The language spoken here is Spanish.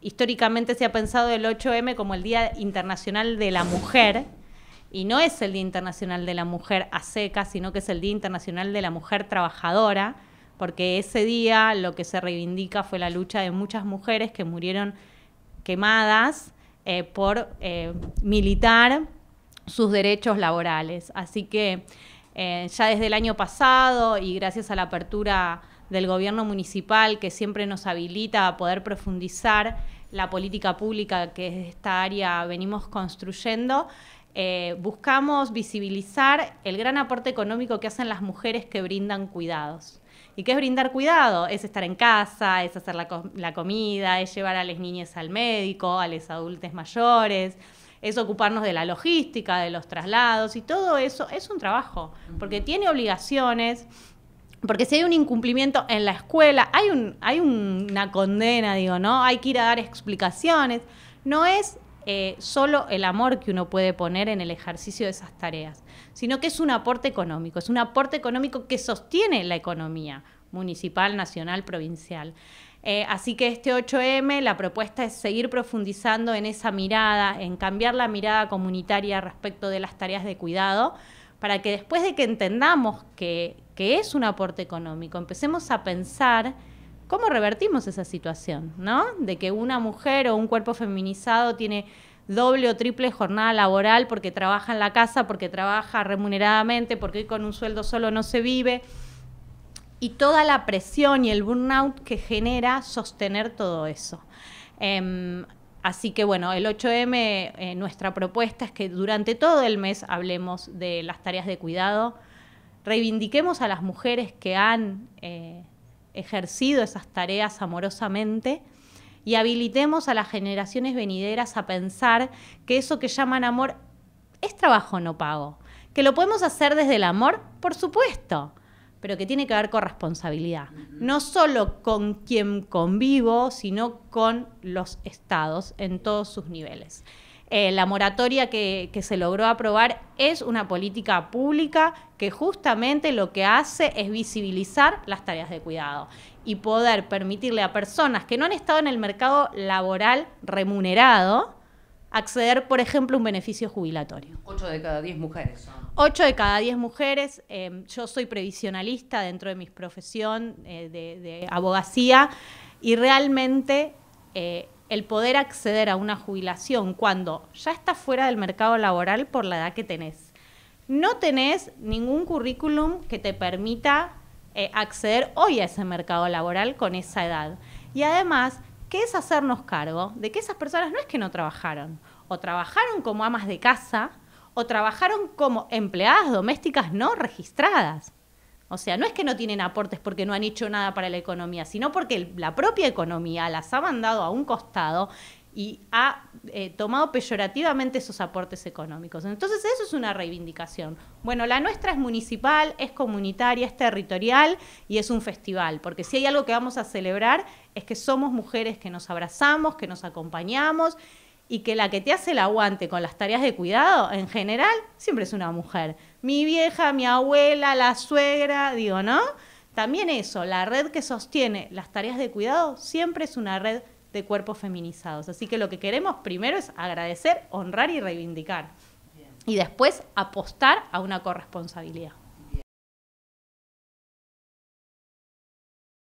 históricamente se ha pensado el 8M como el Día Internacional de la Mujer. Y no es el Día Internacional de la Mujer a seca, sino que es el Día Internacional de la Mujer Trabajadora, porque ese día lo que se reivindica fue la lucha de muchas mujeres que murieron quemadas eh, por eh, militar sus derechos laborales. Así que eh, ya desde el año pasado y gracias a la apertura del gobierno municipal que siempre nos habilita a poder profundizar la política pública que desde esta área venimos construyendo. Eh, buscamos visibilizar el gran aporte económico que hacen las mujeres que brindan cuidados. ¿Y qué es brindar cuidado? Es estar en casa, es hacer la, la comida, es llevar a las niñas al médico, a los adultos mayores, es ocuparnos de la logística, de los traslados y todo eso es un trabajo, porque tiene obligaciones, porque si hay un incumplimiento en la escuela, hay, un, hay una condena, digo, ¿no? Hay que ir a dar explicaciones. No es eh, solo el amor que uno puede poner en el ejercicio de esas tareas, sino que es un aporte económico, es un aporte económico que sostiene la economía municipal, nacional, provincial. Eh, así que este 8M, la propuesta es seguir profundizando en esa mirada, en cambiar la mirada comunitaria respecto de las tareas de cuidado para que después de que entendamos que, es un aporte económico, empecemos a pensar cómo revertimos esa situación, ¿no? De que una mujer o un cuerpo feminizado tiene doble o triple jornada laboral porque trabaja en la casa, porque trabaja remuneradamente, porque con un sueldo solo no se vive. Y toda la presión y el burnout que genera sostener todo eso. Em, Así que bueno, el 8M, eh, nuestra propuesta es que durante todo el mes hablemos de las tareas de cuidado, reivindiquemos a las mujeres que han eh, ejercido esas tareas amorosamente y habilitemos a las generaciones venideras a pensar que eso que llaman amor es trabajo no pago, que lo podemos hacer desde el amor, por supuesto, pero que tiene que ver con responsabilidad. No solo con quien convivo, sino con los estados en todos sus niveles. Eh, la moratoria que, se logró aprobar es una política pública que justamente lo que hace es visibilizar las tareas de cuidado y poder permitirle a personas que no han estado en el mercado laboral remunerado, acceder, por ejemplo, a un beneficio jubilatorio. Ocho de cada diez mujeres. Ocho de cada diez mujeres. Em, yo soy previsionalista dentro de mi profesión eh, de, abogacía y realmente eh, el poder acceder a una jubilación cuando ya estás fuera del mercado laboral por la edad que tenés. No tenés ningún currículum que te permita eh, acceder hoy a ese mercado laboral con esa edad. Y además, que es hacernos cargo de que esas personas no es que no trabajaron, o trabajaron como amas de casa, o trabajaron como empleadas domésticas no registradas. O sea, no es que no tienen aportes porque no han hecho nada para la economía, sino porque la propia economía las ha mandado a un costado y ha eh, tomado peyorativamente esos aportes económicos. Entonces eso es una reivindicación. Bueno, la nuestra es municipal, es comunitaria, es territorial y es un festival, porque si hay algo que vamos a celebrar es que somos mujeres que nos abrazamos, que nos acompañamos y que la que te hace el aguante con las tareas de cuidado, en general, siempre es una mujer. Mi vieja, mi abuela, la suegra, digo, ¿no? También eso, la red que sostiene las tareas de cuidado siempre es una red de cuerpos feminizados. Así que lo que queremos primero es agradecer, honrar y reivindicar. Y después apostar a una corresponsabilidad.